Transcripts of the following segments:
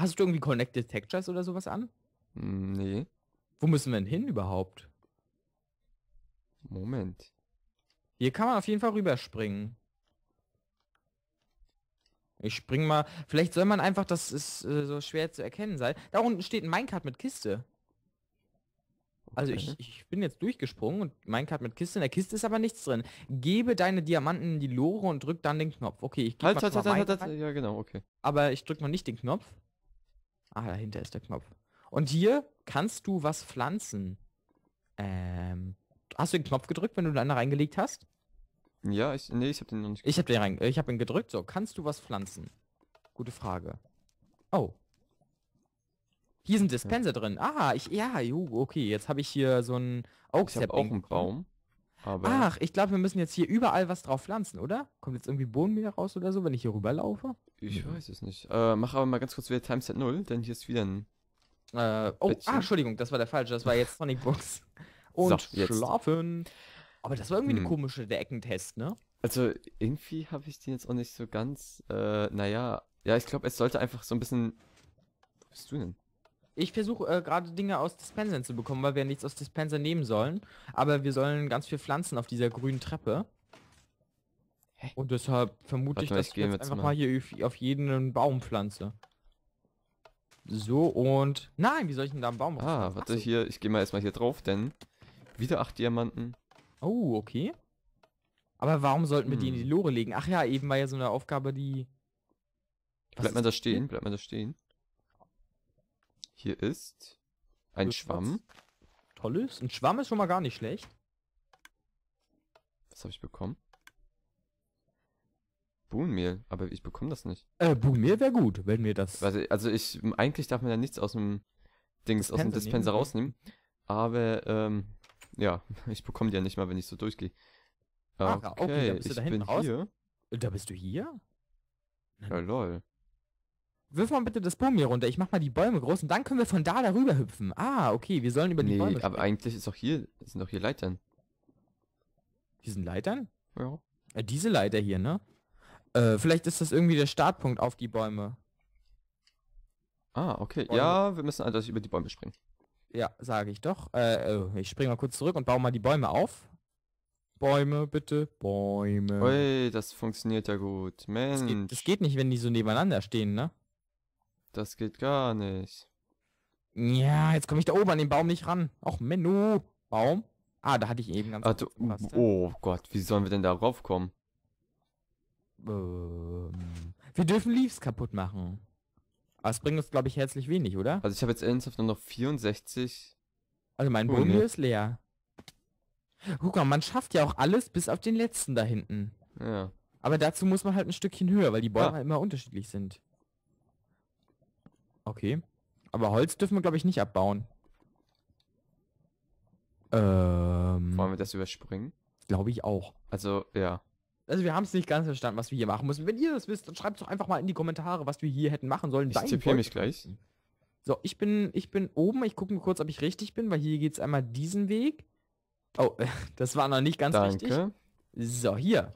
Hast du irgendwie Connected Textures oder sowas an? Hm, nee. Wo müssen wir denn hin überhaupt? Moment. Hier kann man auf jeden Fall rüberspringen. Ich spring mal. Vielleicht soll man einfach, das ist äh, so schwer zu erkennen sei. Da unten steht ein Minecart mit Kiste. Okay. Also ich, ich bin jetzt durchgesprungen und Minecart mit Kiste. In der Kiste ist aber nichts drin. Gebe deine Diamanten in die Lore und drück dann den Knopf. Okay, ich gebe halt, halt mal halt, halt, halt, halt, Ja, genau, okay. Aber ich drück mal nicht den Knopf. Ah, dahinter ist der Knopf. Und hier kannst du was pflanzen. Ähm, hast du den Knopf gedrückt, wenn du deine reingelegt hast? Ja, ich, nee, ich habe den noch nicht. Ich habe den ich habe ihn gedrückt. So, kannst du was pflanzen? Gute Frage. Oh. Hier sind Dispenser ja. drin. Ah, ich, ja, jo, okay, jetzt habe ich hier so ein. Auch ich habe auch einen Baum. Aber Ach, ich glaube, wir müssen jetzt hier überall was drauf pflanzen, oder? Kommt jetzt irgendwie wieder raus oder so, wenn ich hier rüberlaufe? Ich weiß es nicht. Äh, mach aber mal ganz kurz wieder Timeset 0, denn hier ist wieder ein. Äh, oh, Bettchen. ah, Entschuldigung, das war der falsche. Das war jetzt Sonic Books. Und so, schlafen. Aber das war irgendwie hm. eine komische der Eckentest, ne? Also irgendwie habe ich den jetzt auch nicht so ganz. Äh, naja, ja, ich glaube, es sollte einfach so ein bisschen. Wo bist du denn? Ich versuche äh, gerade Dinge aus Dispensern zu bekommen, weil wir nichts aus Dispenser nehmen sollen. Aber wir sollen ganz viel pflanzen auf dieser grünen Treppe. Hä? Und deshalb vermute Warte, ich, dass ich, ich jetzt, jetzt einfach mal. hier auf jeden einen Baum pflanze. So und... Nein, wie soll ich denn da einen Baum Ah, warte so. hier, ich gehe mal erstmal hier drauf, denn wieder acht Diamanten. Oh, okay. Aber warum sollten wir hm. die in hm. die Lore legen? Ach ja, eben war ja so eine Aufgabe, die... Was bleibt man da stehen? Bleibt man da stehen? Hier ist ein ist Schwamm. Tolles. Ein Schwamm ist schon mal gar nicht schlecht. Was habe ich bekommen? Buhnmehl, aber ich bekomme das nicht. Äh, Buhnmehl wäre gut, wenn mir das. Also, also ich eigentlich darf man ja nichts aus dem Dings, aus dem Dispenser nehmen, ne? rausnehmen. Aber ähm, ja, ich bekomme die ja nicht mal, wenn ich so durchgehe. Okay, ah, okay, da bist du ich da bin raus. hier. Da bist du hier? Ja, lol. Wirf mal bitte das Boom hier runter. Ich mach mal die Bäume groß und dann können wir von da darüber hüpfen. Ah, okay, wir sollen über die nee, Bäume. aber eigentlich ist doch hier, sind doch hier Leitern. Die sind Leitern? Ja. Äh, diese Leiter hier, ne? Äh, vielleicht ist das irgendwie der Startpunkt auf die Bäume. Ah, okay. Bäume. Ja, wir müssen eindeutig also über die Bäume springen. Ja, sage ich doch. Äh, äh ich springe mal kurz zurück und baue mal die Bäume auf. Bäume, bitte. Bäume. Ui, das funktioniert ja gut. Mensch. Das geht, das geht nicht, wenn die so nebeneinander stehen, ne? Das geht gar nicht. Ja, jetzt komme ich da oben an den Baum nicht ran. Och, Menu. Baum? Ah, da hatte ich eben ganz Ach, ne? Oh Gott, wie sollen wir denn da raufkommen? Ähm, wir dürfen Leaves kaputt machen. Aber es bringt uns, glaube ich, herzlich wenig, oder? Also ich habe jetzt ernsthaft nur noch 64. Also mein oh, Brunnen ist leer. Guck mal, man schafft ja auch alles bis auf den letzten da hinten. Ja. Aber dazu muss man halt ein Stückchen höher, weil die Bäume ah. immer unterschiedlich sind. Okay. Aber Holz dürfen wir, glaube ich, nicht abbauen. Ähm, Wollen wir das überspringen? Glaube ich auch. Also, ja. Also wir haben es nicht ganz verstanden, was wir hier machen müssen. Wenn ihr das wisst, dann schreibt doch einfach mal in die Kommentare, was wir hier hätten machen sollen. Ich tippe mich gleich. So, ich bin, ich bin oben. Ich gucke mir kurz, ob ich richtig bin, weil hier geht es einmal diesen Weg. Oh, das war noch nicht ganz Danke. richtig. So, hier.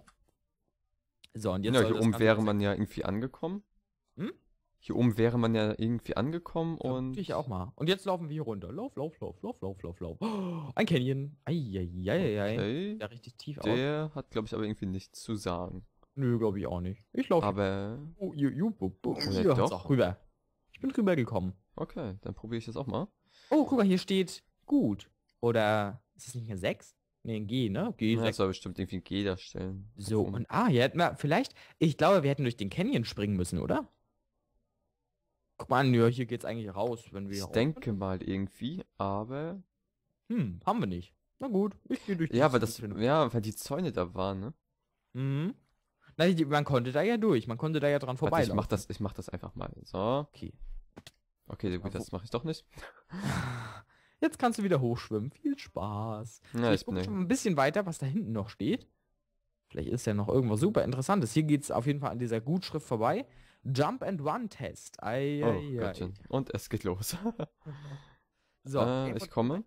So, und jetzt. Ja, hier oben wäre man ja irgendwie angekommen. Hm? Hier oben wäre man ja irgendwie angekommen ja, und... Ich auch mal. Und jetzt laufen wir hier runter. Lauf, lauf, lauf, lauf, lauf, lauf, lauf. Oh, ein Canyon. Eieieiei. Okay. Ja, richtig tief Der aus. hat, glaube ich, aber irgendwie nichts zu sagen. Nö, glaube ich auch nicht. Ich laufe... Aber... Oh, ju, ju, bu, bu, ja, doch. Rüber. Ich bin gekommen. Okay, dann probiere ich das auch mal. Oh, guck mal, hier steht gut. Oder ist es nicht eine 6? Nee, ein G, ne? G. Ja, das soll bestimmt irgendwie ein G darstellen. So, und ah, hier hätten wir vielleicht, ich glaube, wir hätten durch den Canyon springen müssen, oder? Guck mal an, ja, hier geht's eigentlich raus, wenn wir Ich denke raus. mal irgendwie, aber. Hm, haben wir nicht. Na gut, ich gehe durch Ja, weil das. Hin. Ja, weil die Zäune da waren, ne? Mhm. Na, die, man konnte da ja durch, man konnte da ja dran vorbei. Ich mach das, ich mach das einfach mal. So. Okay. Okay, gut, das mache ich doch nicht. Jetzt kannst du wieder hochschwimmen. Viel Spaß. Ja, so, ich, ich gucke schon ein bisschen weiter, was da hinten noch steht. Vielleicht ist ja noch irgendwas super Interessantes. Hier geht es auf jeden Fall an dieser Gutschrift vorbei. Jump and Run Test. Ei, oh, ei, Und es geht los. so, äh, ich komme.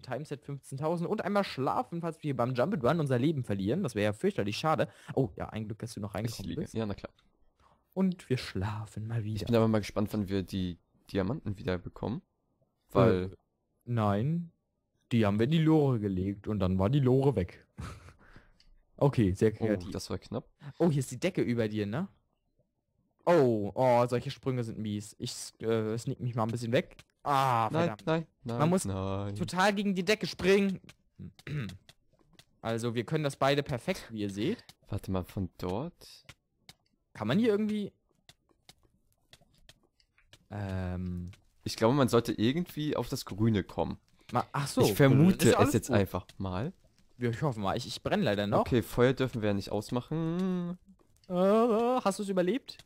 Timeset 15.000 und einmal schlafen, falls wir beim Jump and Run unser Leben verlieren. Das wäre ja fürchterlich schade. Oh, ja, ein Glück, dass du noch reingekommen bist. Ja, na klar. Und wir schlafen mal wieder. Ich bin aber mal gespannt, wann wir die Diamanten wieder bekommen. Weil. Äh, nein. Die haben wir in die Lore gelegt und dann war die Lore weg. okay, sehr oh, kreativ. Oh, das war knapp. Oh, hier ist die Decke über dir, ne? Oh, oh, solche Sprünge sind mies. Ich äh, sneak mich mal ein bisschen weg. Ah, verdammt. Nein, nein, Man muss nein. total gegen die Decke springen. Also, wir können das beide perfekt, wie ihr seht. Warte mal, von dort? Kann man hier irgendwie... Ähm... Ich glaube, man sollte irgendwie auf das Grüne kommen. Ma Ach so. Ich vermute es jetzt gut. einfach mal. ich hoffe mal. Ich, ich brenne leider noch. Okay, Feuer dürfen wir ja nicht ausmachen. Äh, hast du es überlebt?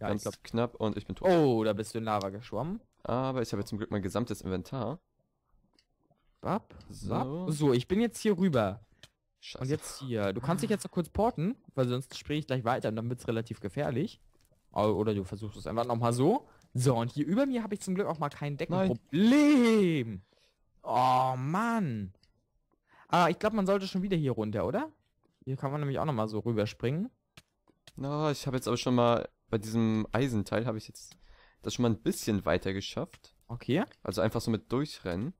Ja, Ganz glaub... knapp und ich bin tot. Oh, da bist du in Lava geschwommen. Aber ich habe zum Glück mein gesamtes Inventar. Bap, so. Bap. so, ich bin jetzt hier rüber. Scheiße. Und jetzt hier. Du kannst dich jetzt noch kurz porten, weil sonst springe ich gleich weiter und dann wird es relativ gefährlich. Oder du versuchst es einfach nochmal so. So, und hier über mir habe ich zum Glück auch mal kein Deckenproblem. Oh, Mann. Ah, ich glaube, man sollte schon wieder hier runter, oder? Hier kann man nämlich auch nochmal so rüberspringen. Na, no, ich habe jetzt aber schon mal bei diesem Eisenteil habe ich jetzt das schon mal ein bisschen weiter geschafft. Okay. Also einfach so mit durchrennen.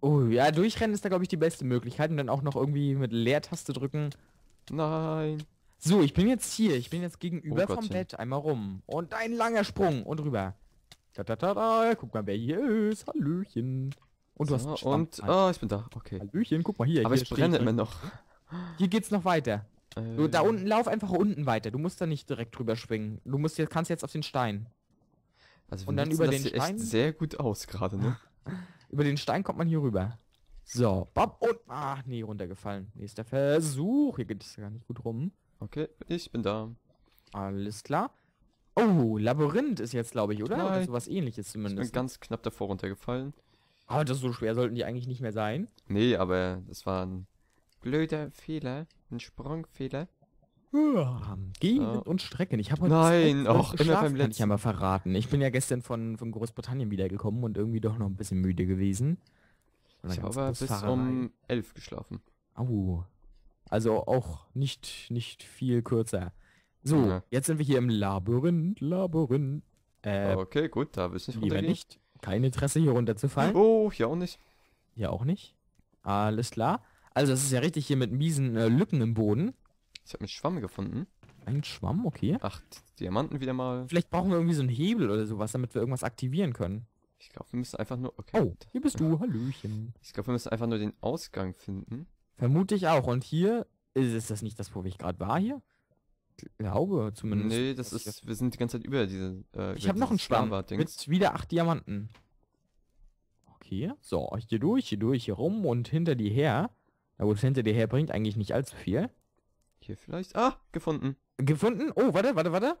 Oh, ja, durchrennen ist da, glaube ich, die beste Möglichkeit. Und dann auch noch irgendwie mit Leertaste drücken. Nein. So, ich bin jetzt hier. Ich bin jetzt gegenüber oh, vom Gottchen. Bett. Einmal rum. Und ein langer Sprung. Und rüber. Da, da, da, da. Guck mal, wer hier ist. Hallöchen. Und du so, hast Stamm. Und, oh, ich bin da. Okay. Hallöchen, guck mal hier. Aber hier ich brenne immer noch. Hier geht's noch weiter. Du, da ähm. unten, lauf einfach unten weiter. Du musst da nicht direkt drüber schwingen. Du musst jetzt, kannst jetzt auf den Stein. Also und dann über den Stein. sehr gut aus gerade, ne? über den Stein kommt man hier rüber. So, bap und ach nee, runtergefallen. Nächster Versuch. Hier geht es gar nicht gut rum. Okay, ich bin da. Alles klar. Oh, Labyrinth ist jetzt, glaube ich, oder? Nein. Oder sowas ähnliches zumindest. Ich bin ganz knapp davor runtergefallen. Aber das so schwer sollten die eigentlich nicht mehr sein. Nee, aber das waren blöder Fehler, ein Sprungfehler. gehen oh. und strecken. Ich habe heute Nein, auch immer beim letzten. Ich ja mal verraten. Ich bin ja gestern von, von Großbritannien wiedergekommen und irgendwie doch noch ein bisschen müde gewesen. Ich habe bis um elf geschlafen. Au. Also auch nicht, nicht viel kürzer. So, ja. jetzt sind wir hier im Labyrinth, Labyrinth. Äh, okay, gut, da wissen wir nicht, nicht. Kein Interesse hier runterzufallen. Oh, hier auch nicht. Hier auch nicht. Alles klar. Also das ist ja richtig hier mit miesen äh, Lücken im Boden. Ich habe einen Schwamm gefunden. Ein Schwamm, okay. Acht Diamanten wieder mal. Vielleicht brauchen wir irgendwie so einen Hebel oder sowas, damit wir irgendwas aktivieren können. Ich glaube, wir müssen einfach nur... Okay. Oh, hier bist du, hallöchen. Ich glaube, wir müssen einfach nur den Ausgang finden. Vermute ich auch. Und hier... Ist, ist das nicht das, wo ich gerade war hier? Glaube zumindest. Nee, das ist... Jetzt... Wir sind die ganze Zeit über diese... Äh, ich habe noch einen Schwamm mit wieder acht Diamanten. Okay. So, hier durch, hier durch, hier rum und hinter die her. Na es hinter dir her bringt eigentlich nicht allzu viel. Hier vielleicht. Ah, gefunden. Gefunden? Oh, warte, warte, warte.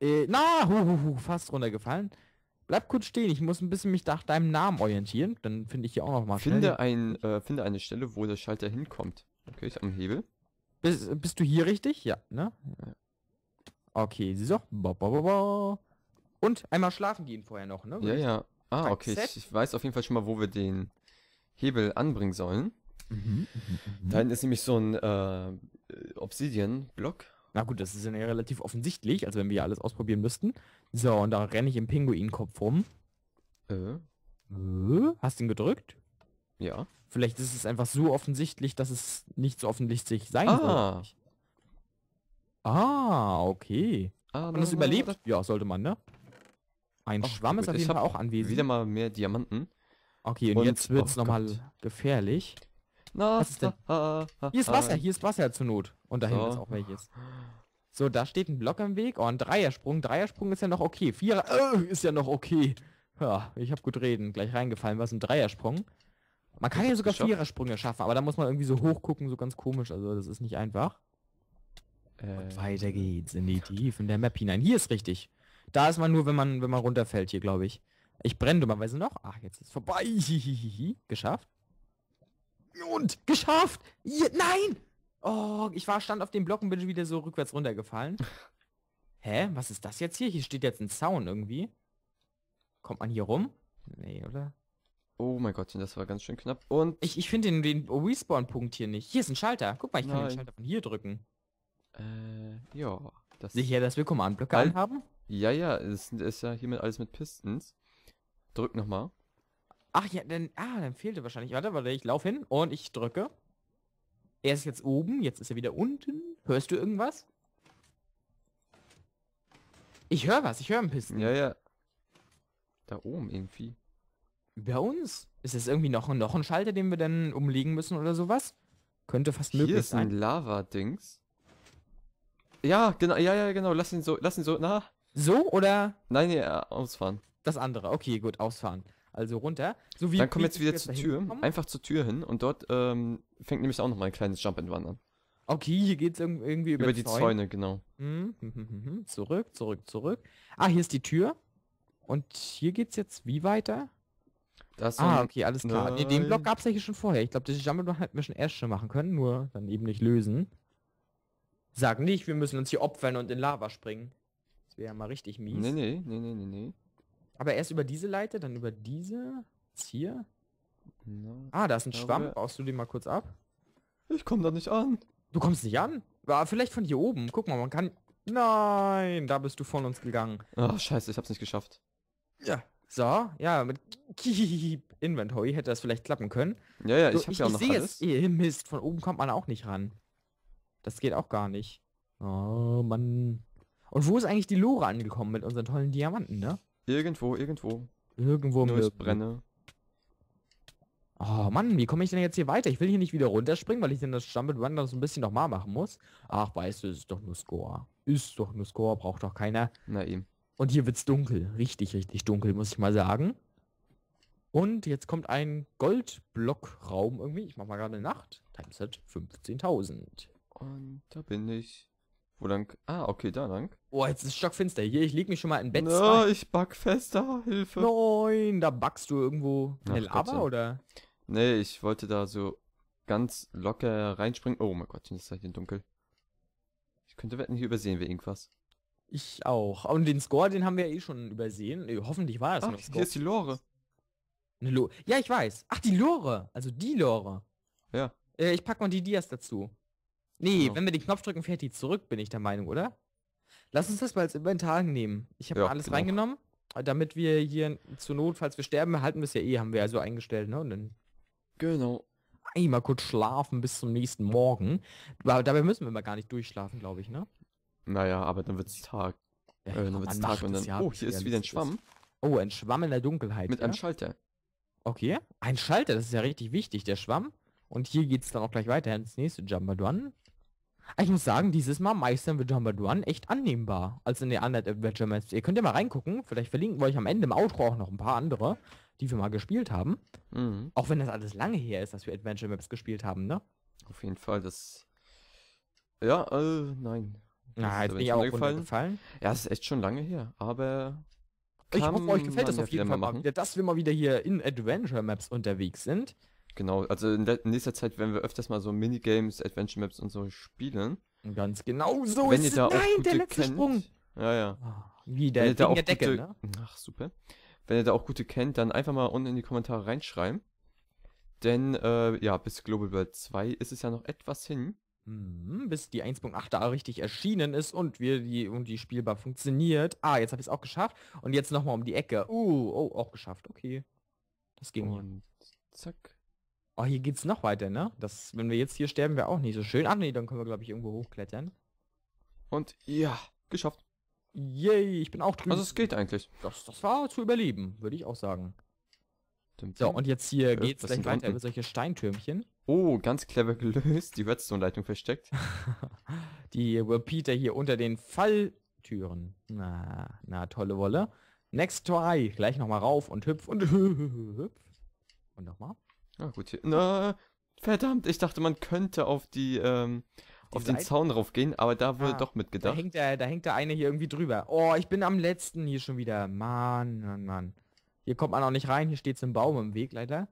Äh, na, hu, hu, hu, fast runtergefallen. Bleib kurz stehen, ich muss ein bisschen mich nach deinem Namen orientieren. Dann finde ich hier auch nochmal mal Finde, ein, äh, finde eine Stelle, wo der Schalter hinkommt. Okay, ist am Hebel. Bist, bist du hier richtig? Ja, ne? Ja. Okay, so. Ba, ba, ba, Und einmal schlafen gehen vorher noch, ne? Ja, ja. Ah, okay. Ich, ich weiß auf jeden Fall schon mal, wo wir den Hebel anbringen sollen. Mhm, da ist nämlich so ein äh, Obsidian-Block. Na gut, das ist ja relativ offensichtlich, also wenn wir alles ausprobieren müssten. So, und da renne ich im Pinguinkopf rum. Äh. Äh, hast ihn gedrückt? Ja. Vielleicht ist es einfach so offensichtlich, dass es nicht so offensichtlich sein ah. Soll. Ah, okay. Ah, und das überlebt? Das ja, sollte man, ne? Ein Och, Schwamm gut, ist auf jeden Fall auch anwesend. Wieder mal mehr Diamanten. Okay, und, und jetzt wird's oh nochmal gefährlich. Was ist denn? hier ist Wasser, hier ist Wasser zur Not. Und da so. ist auch welches. So, da steht ein Block im Weg. Oh, ein Dreiersprung. Dreiersprung ist ja noch okay. Vierer oh, äh, ist ja noch okay. Ja, ich hab gut reden. Gleich reingefallen. Was ein Dreiersprung? Man kann ja sogar geschafft. Vierersprünge schaffen, aber da muss man irgendwie so hoch gucken, so ganz komisch. Also das ist nicht einfach. Und weiter ähm. geht's in die Tiefen der Map hinein. Hier ist richtig. Da ist man nur, wenn man wenn man runterfällt hier, glaube ich. Ich brenne dummerweise noch. Ach, jetzt ist vorbei. Geschafft. Und geschafft! Ja, nein! Oh, ich war stand auf dem Block und bin wieder so rückwärts runtergefallen. Hä? Was ist das jetzt hier? Hier steht jetzt ein Zaun irgendwie. Kommt man hier rum? Nee, oder? Oh mein Gott, das war ganz schön knapp. Und ich, ich finde den, den Respawn-Punkt hier nicht. Hier ist ein Schalter. Guck mal, ich kann den Schalter von hier drücken. Äh, ja. Das Sicher, dass wir Command-Blöcke anhaben? Ja, ja, es ist, ist ja hiermit alles mit Pistons. Drück nochmal. Ach ja, dann, ah, dann fehlte wahrscheinlich. Warte, warte, ich laufe hin und ich drücke. Er ist jetzt oben, jetzt ist er wieder unten. Hörst du irgendwas? Ich höre was, ich höre einen Pisten. Ja, ja. Da oben irgendwie. Bei uns? Ist das irgendwie noch, noch ein Schalter, den wir dann umlegen müssen oder sowas? Könnte fast möglich sein. Hier ist ein Lava-Dings. Ja, genau, ja, ja, genau. Lass ihn so, lass ihn so, na. So oder? Nein, ja, äh, ausfahren. Das andere, okay, gut, ausfahren also runter. So dann komm jetzt wieder zur Tür, einfach zur Tür hin und dort ähm, fängt nämlich auch nochmal ein kleines Jump and Run an. Okay, hier geht es irgendwie über, über die Zäune. Zäune genau. Hm, zurück, zurück, zurück. Ah, hier ist die Tür. Und hier geht es jetzt wie weiter? Das ah, okay, alles klar. Nee, den Block gab's ja hier schon vorher. Ich glaube, das Jump and Run hätten wir schon erst schon machen können, nur dann eben nicht lösen. Sag nicht, wir müssen uns hier opfern und in Lava springen. Das wäre ja mal richtig mies. Nee, nee, nee, nee, nee, nee. Aber erst über diese Leiter, dann über diese. Jetzt hier. No. Ah, da ist ein Schwamm. Wir... Baust du den mal kurz ab? Ich komme da nicht an. Du kommst nicht an? War vielleicht von hier oben. Guck mal, man kann... Nein, da bist du von uns gegangen. Ach, scheiße, ich hab's nicht geschafft. Ja. So, ja, mit Keep Inventory hätte das vielleicht klappen können. Ja, ja, ich so, hab ich, ja auch ich noch alles. Ich Mist, von oben kommt man auch nicht ran. Das geht auch gar nicht. Oh, Mann. Und wo ist eigentlich die Lore angekommen mit unseren tollen Diamanten, ne? Irgendwo, irgendwo. Irgendwo Nur ich brenne. Oh Mann, wie komme ich denn jetzt hier weiter? Ich will hier nicht wieder runterspringen, weil ich denn das Stumble Run dann so ein bisschen nochmal machen muss. Ach, weißt du, es ist doch nur Score. Ist doch nur Score, braucht doch keiner. Na eben. Und hier wird's dunkel. Richtig, richtig dunkel, muss ich mal sagen. Und jetzt kommt ein Goldblockraum irgendwie. Ich mache mal gerade Nacht. Timeset 15.000. Und da bin ich. Wo lang? Ah, okay, da lang. Oh, jetzt ist stockfinster. Hier, ich leg mich schon mal in Bett. Ja, rein. ich bug fester. Hilfe. Nein, da backst du irgendwo Ach, Lava, ja. oder? Nee, ich wollte da so ganz locker reinspringen. Oh mein Gott, das ist halt in dunkel. Ich könnte wetten, hier übersehen wir irgendwas. Ich auch. Und den Score, den haben wir eh schon übersehen. Äh, hoffentlich war das Ach, noch Score. hier ist die Lore. Eine Lo ja, ich weiß. Ach, die Lore. Also die Lore. Ja. Äh, ich pack mal die Dias dazu. Nee, genau. wenn wir den Knopf drücken, fährt die zurück, bin ich der Meinung, oder? Lass uns das mal als Inventar nehmen. Ich habe ja, alles genau. reingenommen, damit wir hier zur Not, falls wir sterben, halten wir es ja eh, haben wir ja so eingestellt, ne? Und dann genau. Einmal kurz schlafen bis zum nächsten Morgen. Aber dabei müssen wir mal gar nicht durchschlafen, glaube ich, ne? Naja, aber dann wird's Tag. Ja, äh, dann wird's Tag und dann. oh, hier ist wieder ein Schwamm. Oh, ein Schwamm in der Dunkelheit. Mit einem Schalter. Okay. Ein Schalter, das ist ja richtig wichtig, der Schwamm. Und hier geht's dann auch gleich weiter ins nächste Jumper Ah, ich muss sagen, dieses Mal meistern wir Jumper One echt annehmbar als in den anderen Adventure Maps. Ihr könnt ja mal reingucken, vielleicht verlinken wir euch am Ende im Outro auch noch ein paar andere, die wir mal gespielt haben. Mhm. Auch wenn das alles lange her ist, dass wir Adventure Maps gespielt haben, ne? Auf jeden Fall, das. Ja, äh, nein. Na, ah, jetzt bin ich auch gefallen. Ja, es ist echt schon lange her, aber. Ich hoffe, euch gefällt das auf jeden Fall mal, machen. dass wir mal wieder hier in Adventure Maps unterwegs sind. Genau, also in, in nächster Zeit werden wir öfters mal so Minigames, Adventure Maps und so spielen. Ganz genau so Wenn ist es. da Nein, auch der letzte kennt, Sprung. Ja, ja. Ah, wie der, Wenn auch Decke, gute, ne? Ach, super. Wenn ihr da auch gute kennt, dann einfach mal unten in die Kommentare reinschreiben. Denn, äh, ja, bis Global World 2 ist es ja noch etwas hin. Mhm, bis die 1.8 da richtig erschienen ist und wir die und die spielbar funktioniert. Ah, jetzt habe ich es auch geschafft. Und jetzt nochmal um die Ecke. Uh, oh, auch geschafft. Okay. Das ging. Und zack. Oh, hier geht's noch weiter, ne? Das, wenn wir jetzt hier sterben, wäre auch nicht so schön. Ach nee, dann können wir, glaube ich, irgendwo hochklettern. Und ja, geschafft. Yay, ich bin auch drüben. Also es geht eigentlich. Das, das war zu überleben, würde ich auch sagen. Dum -dum. So, und jetzt hier äh, geht's gleich weiter unten. mit solche Steintürmchen. Oh, ganz clever gelöst. Die Redstone-Leitung versteckt. die Repeater hier unter den Falltüren. Na, na, tolle Wolle. Next try. Gleich nochmal rauf und hüpf und hüpf. Und nochmal. Na gut, hier. Na, verdammt, ich dachte, man könnte auf die, ähm, auf Seite? den Zaun raufgehen, aber da wurde ah, doch mitgedacht. Da hängt, der, da hängt der eine hier irgendwie drüber. Oh, ich bin am letzten hier schon wieder. Mann, Mann, Mann. Hier kommt man auch nicht rein, hier steht so ein Baum im Weg, leider.